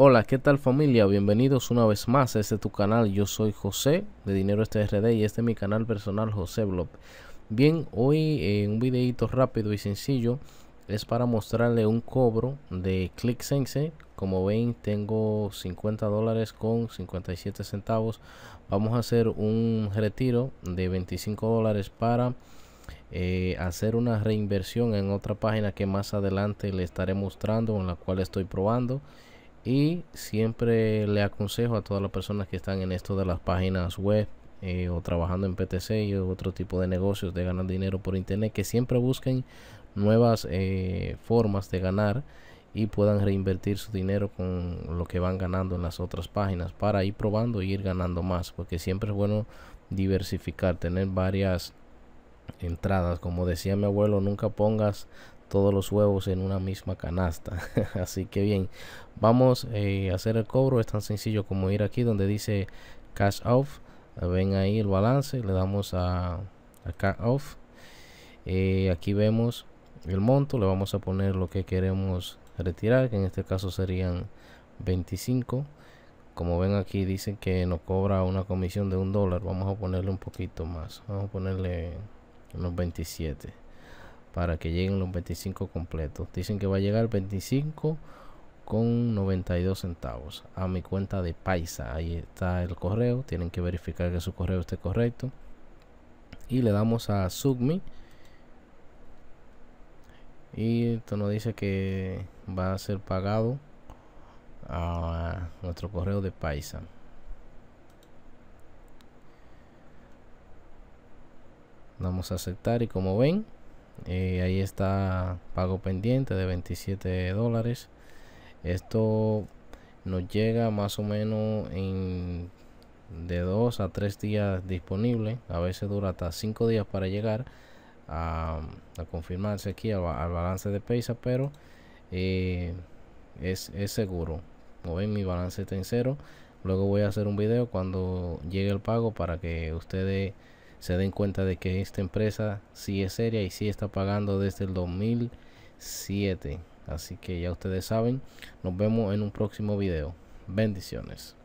Hola, ¿qué tal familia? Bienvenidos una vez más a este tu canal. Yo soy José de Dinero Este RD y este es mi canal personal José Blog. Bien, hoy en eh, un videito rápido y sencillo es para mostrarle un cobro de ClickSense. Como ven, tengo 50 dólares con 57 centavos. Vamos a hacer un retiro de 25 dólares para eh, hacer una reinversión en otra página que más adelante le estaré mostrando, en la cual estoy probando y siempre le aconsejo a todas las personas que están en esto de las páginas web eh, o trabajando en PTC y otro tipo de negocios de ganar dinero por internet que siempre busquen nuevas eh, formas de ganar y puedan reinvertir su dinero con lo que van ganando en las otras páginas para ir probando y ir ganando más porque siempre es bueno diversificar tener varias entradas como decía mi abuelo nunca pongas todos los huevos en una misma canasta. Así que bien, vamos eh, a hacer el cobro. Es tan sencillo como ir aquí donde dice cash off. Ven ahí el balance, le damos a, cash off. y eh, aquí vemos el monto, le vamos a poner lo que queremos retirar, que en este caso serían 25. Como ven aquí dice que nos cobra una comisión de un dólar. Vamos a ponerle un poquito más. Vamos a ponerle unos 27 para que lleguen los 25 completos. Dicen que va a llegar 25 con 92 centavos a mi cuenta de Paisa. Ahí está el correo. Tienen que verificar que su correo esté correcto. Y le damos a Submit. Y esto nos dice que va a ser pagado a nuestro correo de Paisa. Vamos a aceptar y como ven eh, ahí está pago pendiente de 27 dólares esto nos llega más o menos en de 2 a 3 días disponible a veces dura hasta 5 días para llegar a, confirmarse aquí al, balance de Pesa pero eh, es, es, seguro como ven mi balance está en cero luego voy a hacer un video cuando llegue el pago para que ustedes se den cuenta de que esta empresa sí es seria y sí está pagando desde el 2007. Así que ya ustedes saben, nos vemos en un próximo video. Bendiciones.